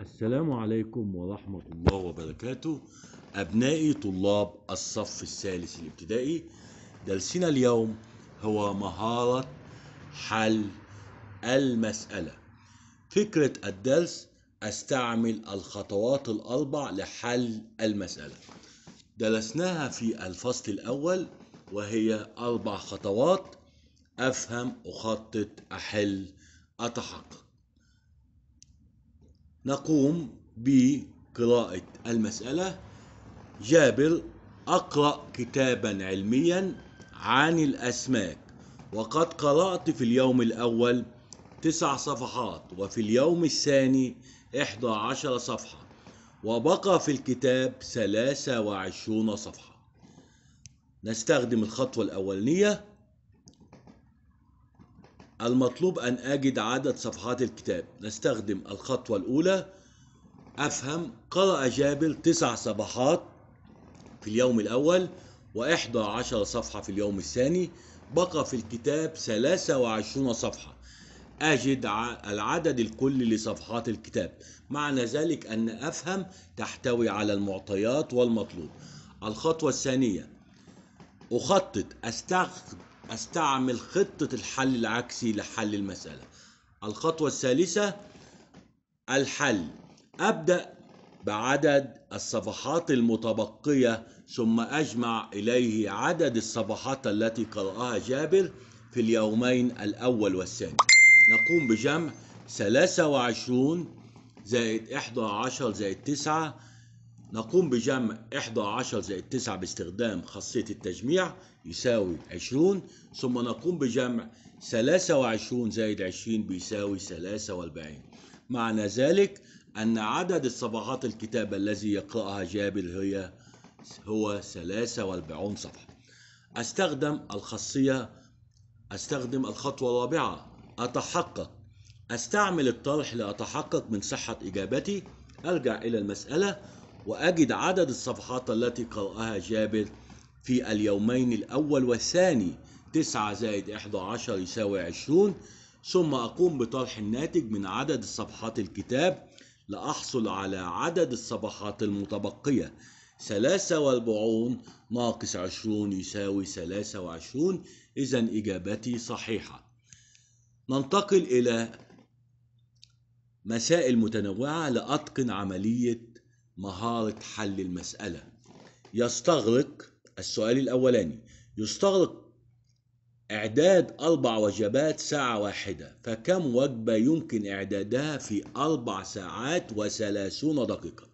السلام عليكم ورحمة الله وبركاته أبنائي طلاب الصف الثالث الابتدائي درسنا اليوم هو مهارة حل المسألة فكرة الدرس أستعمل الخطوات الأربع لحل المسألة درسناها في الفصل الأول وهي أربع خطوات أفهم أخطط أحل أتحقق نقوم بقراءة المسألة جابر أقرأ كتابا علميا عن الأسماك وقد قرأت في اليوم الأول تسع صفحات وفي اليوم الثاني إحدى عشر صفحة وبقى في الكتاب ثلاثة وعشرون صفحة نستخدم الخطوة الأولانية المطلوب أن أجد عدد صفحات الكتاب نستخدم الخطوة الأولى أفهم قرأ جابر تسع صفحات في اليوم الأول وإحدى عشر صفحة في اليوم الثاني بقى في الكتاب ثلاثة وعشرون صفحة أجد العدد الكلي لصفحات الكتاب معنى ذلك أن أفهم تحتوي على المعطيات والمطلوب الخطوة الثانية أخطط أستخدم استعمل خطة الحل العكسي لحل المسألة الخطوة الثالثة الحل أبدأ بعدد الصفحات المتبقية ثم أجمع إليه عدد الصفحات التي قرأها جابر في اليومين الأول والثاني نقوم بجمع 23 زائد 11 زائد 9 نقوم بجمع 11 زائد 9 باستخدام خاصية التجميع يساوي 20 ثم نقوم بجمع 23 زائد 20 بيساوي 43 معنى ذلك أن عدد الصفحات الكتابة الذي يقرأها جابر هي هو 43 صفحة أستخدم الخاصية أستخدم الخطوة الرابعة أتحقق أستعمل الطرح لأتحقق من صحة إجابتي أرجع إلى المسألة وأجد عدد الصفحات التي قرأها جابر في اليومين الأول والثاني 9 زائد 11 يساوي 20 ثم أقوم بطرح الناتج من عدد الصفحات الكتاب لأحصل على عدد الصفحات المتبقية 43 ناقص 20 يساوي 23 إذا إجابتي صحيحة ننتقل إلى مسائل متنوعة لأتقن عملية مهارة حل المسألة يستغرق السؤال الأولاني يستغرق إعداد أربع وجبات ساعة واحدة فكم وجبة يمكن إعدادها في أربع ساعات وثلاثون دقيقة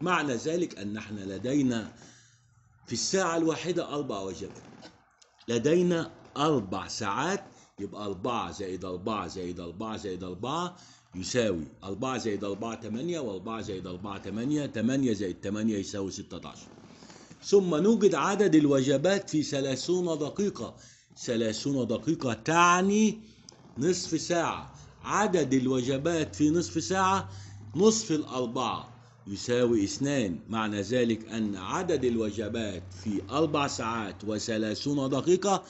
معنى ذلك أن احنا لدينا في الساعة الواحدة أربع وجبات لدينا أربع ساعات يبقى أربعة زائد أربعة زائد أربعة زائد أربعة يساوي 4 زائد 4 8 و4 زائد 4 8 8 زائد 8 يساوي 16 ثم نوجد عدد الوجبات في 30 دقيقة 30 دقيقة تعني نصف ساعة عدد الوجبات في نصف ساعة نصف الأربعة يساوي اثنان معنى ذلك أن عدد الوجبات في أربع ساعات وثلاثون دقيقة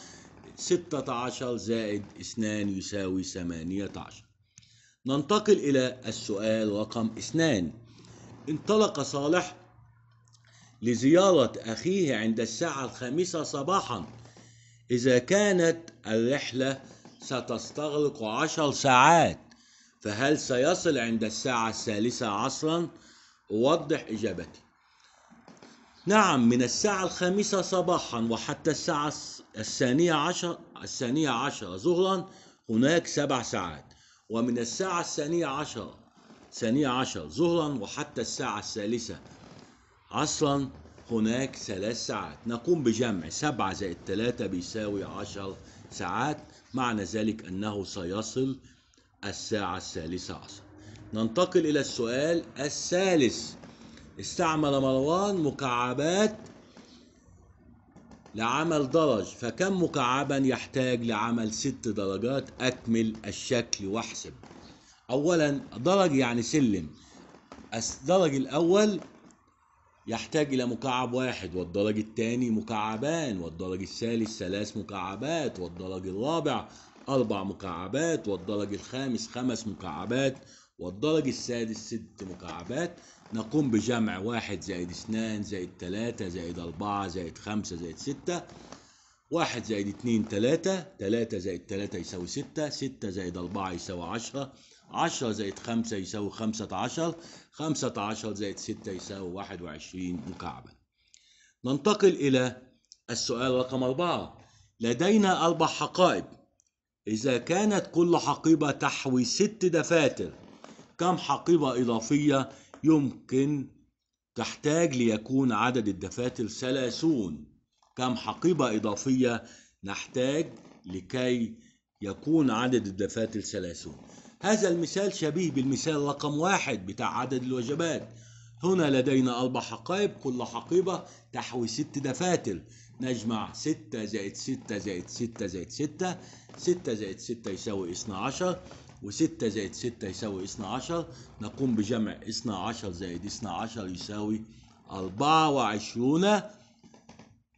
ستة عشر زائد اثنان يساوي ثمانية عشر ننتقل إلى السؤال رقم اثنان انطلق صالح لزيارة أخيه عند الساعة الخامسة صباحا إذا كانت الرحلة ستستغرق عشر ساعات فهل سيصل عند الساعة الثالثة عصرا؟ أوضح إجابتي نعم من الساعة الخامسة صباحا وحتى الساعة الثانية عشر الثانية عشر ظهرا هناك سبع ساعات ومن الساعة الثانية عشر ثانية عشر ظهرا وحتى الساعة الثالثة عصرا هناك ثلاث ساعات نقوم بجمع سبعة زائد ثلاثة بيساوي عشر ساعات معنى ذلك أنه سيصل الساعة الثالثة عصر ننتقل إلى السؤال الثالث استعمل مروان مكعبات لعمل درج فكم مكعبا يحتاج لعمل ست درجات أكمل الشكل واحسب أولا درج يعني سلم الدرج الأول يحتاج إلى مكعب واحد والدرج الثاني مكعبان والدرج الثالث ثلاث مكعبات والدرج الرابع أربع مكعبات والدرج الخامس خمس مكعبات والدرج السادس ست مكعبات نقوم بجمع واحد زائد اثنان زائد ثلاثة زائد أربعة زائد خمسة زائد ستة واحد زائد اثنين ثلاثة ثلاثة زائد ثلاثة يساوي ستة ستة زائد أربعة يساوي عشرة عشرة زائد خمسة يساوي خمسة عشر خمسة عشر زائد ستة يساوي واحد وعشرين مكعبا ننتقل إلى السؤال رقم أربعة لدينا أربع حقائب إذا كانت كل حقيبة تحوي ست دفاتر كم حقيبة إضافية يمكن تحتاج ليكون عدد الدفاتر 30 كم حقيبة إضافية نحتاج لكي يكون عدد الدفاتر 30 هذا المثال شبيه بالمثال رقم واحد بتاع عدد الوجبات هنا لدينا أربع حقائب كل حقيبة تحوي ست دفاتر نجمع 6 زائد 6 زائد 6 زائد 6 6 زائد 6 يساوي 12 و6 زائد 6 يساوي 12 نقوم بجمع 12 زائد 12 يساوي 24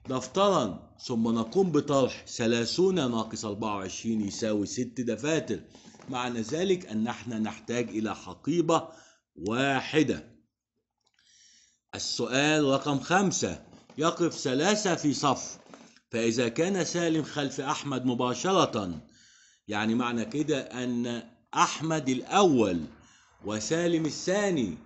دفترا ثم نقوم بطرح 30 ناقص 24 يساوي 6 دفاتر معنى ذلك أن احنا نحتاج إلى حقيبة واحدة السؤال رقم خمسة يقف ثلاثة في صف فإذا كان سالم خلف أحمد مباشرة يعني معنى كده أن أحمد الأول وسالم الثاني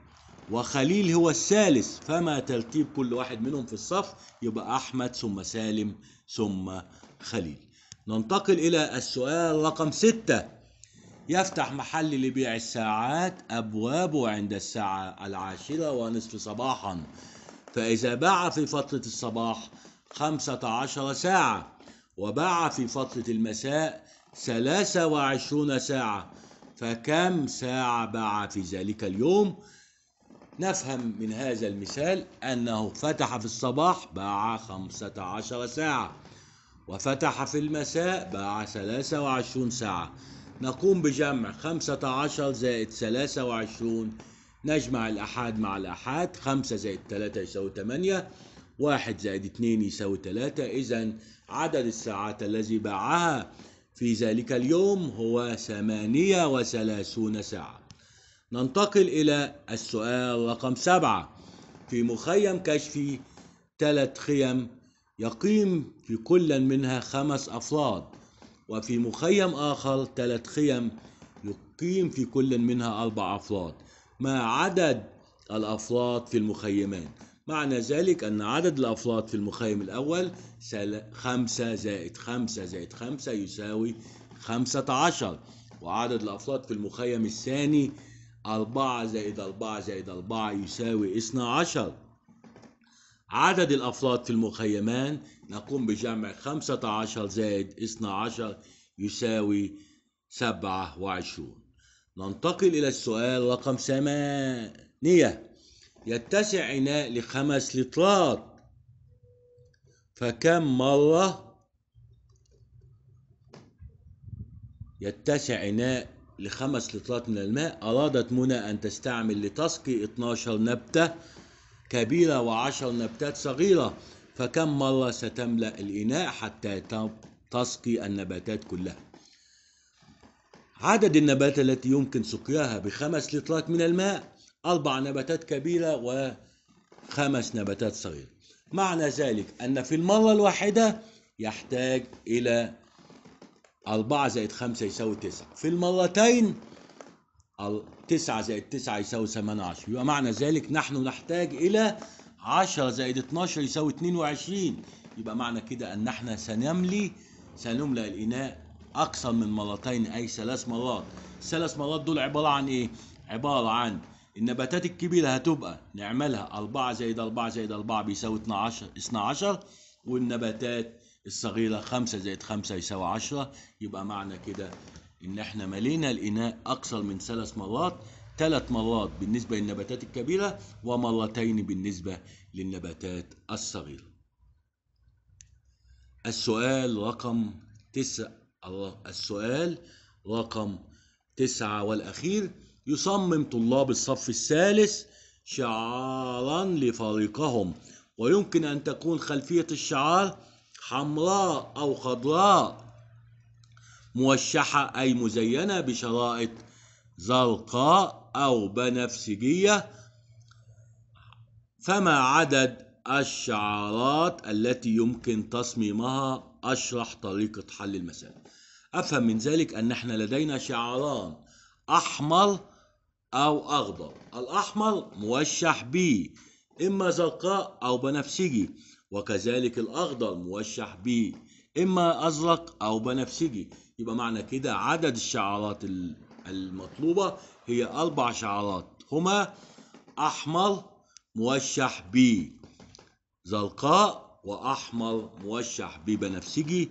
وخليل هو الثالث فما ترتيب كل واحد منهم في الصف يبقى أحمد ثم سالم ثم خليل ننتقل إلى السؤال رقم ستة يفتح محل لبيع الساعات أبوابه عند الساعة العاشرة ونصف صباحا فإذا باع في فترة الصباح خمسة عشر ساعة وباع في فترة المساء ثلاثة وعشرون ساعة فكم ساعة باع في ذلك اليوم نفهم من هذا المثال أنه فتح في الصباح باع خمسة عشر ساعة وفتح في المساء باع ثلاثة وعشرون ساعة نقوم بجمع خمسة عشر زائد ثلاثة وعشرون نجمع الأحاد مع الأحاد خمسة زائد ثلاثة يساوي ثمانية واحد زائد اثنين يساوي ثلاثة إذا عدد الساعات الذي باعها في ذلك اليوم هو 38 ساعة ننتقل إلى السؤال رقم سبعة في مخيم كشفي ثلاث خيم يقيم في كل منها خمس أفراد وفي مخيم آخر ثلاث خيم يقيم في كل منها أربع أفراد ما عدد الأفراد في المخيمين معنى ذلك أن عدد الأفلاط في المخيم الأول خمسة زائد خمسة زائد خمسة يساوي 15 وعدد الأفلاط في المخيم الثاني أربعة زائد أربعة زائد أربعة يساوي 12 عدد الأفلاط في المخيمان نقوم بجمع عشر زائد عشر يساوي 27 ننتقل إلى السؤال رقم ثمانية يتسع عناء لخمس لترات فكم مرة يتسع عناء لخمس لترات من الماء أرادت منى أن تستعمل لتسقي 12 نبتة كبيرة وعشر نبتات صغيرة فكم مرة ستملأ الإناء حتى تسقي النباتات كلها عدد النبات التي يمكن سقياها بخمس لترات من الماء أربع نباتات كبيرة وخمس نباتات صغيرة معنى ذلك أن في المرة الواحدة يحتاج إلى أربعة زائد خمسة يساوي تسعة في المرتين تسعة زائد تسعة يساوي ثمانية عشر يبقى معنى ذلك نحن نحتاج إلى عشرة زائد اتناشر يساوي اتنين وعشرين يبقى معنى كده أن احنا سنملي سنملأ الإناء أكثر من مرتين أي ثلاث مرات الثلاث مرات دول عبارة عن إيه؟ عبارة عن النباتات الكبيرة هتبقى نعملها 4 زائد 4 زائد 4 بيساوي 12 12 والنباتات الصغيرة 5 زائد 5 يساوي 10 يبقى معنى كده إن إحنا ملينا الإناء أكثر من ثلاث مرات ثلاث مرات بالنسبة للنباتات الكبيرة ومرتين بالنسبة للنباتات الصغيرة السؤال رقم تسعة السؤال رقم تسعة والأخير يصمم طلاب الصف الثالث شعارا لفريقهم ويمكن أن تكون خلفية الشعار حمراء أو خضراء موشحة أي مزينة بشرائط زرقاء أو بنفسجية فما عدد الشعارات التي يمكن تصميمها أشرح طريقة حل المسألة أفهم من ذلك أن احنا لدينا شعاران أحمر أو أخضر الأحمر موشح ب إما زرقاء أو بنفسجي وكذلك الأخضر موشح ب إما أزرق أو بنفسجي يبقى معنى كده عدد الشعارات المطلوبة هي أربع شعارات هما أحمر موشح ب زرقاء وأحمر موشح ببنفسجي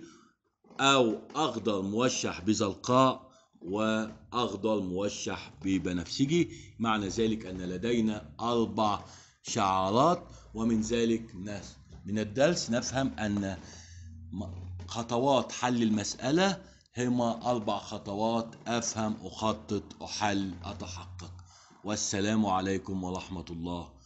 أو أخضر موشح بزرقاء وأخضر موشح ببنفسجي معنى ذلك أن لدينا أربع شعارات ومن ذلك من الدرس نفهم أن خطوات حل المسألة هما أربع خطوات أفهم أخطط أحل أتحقق والسلام عليكم ورحمة الله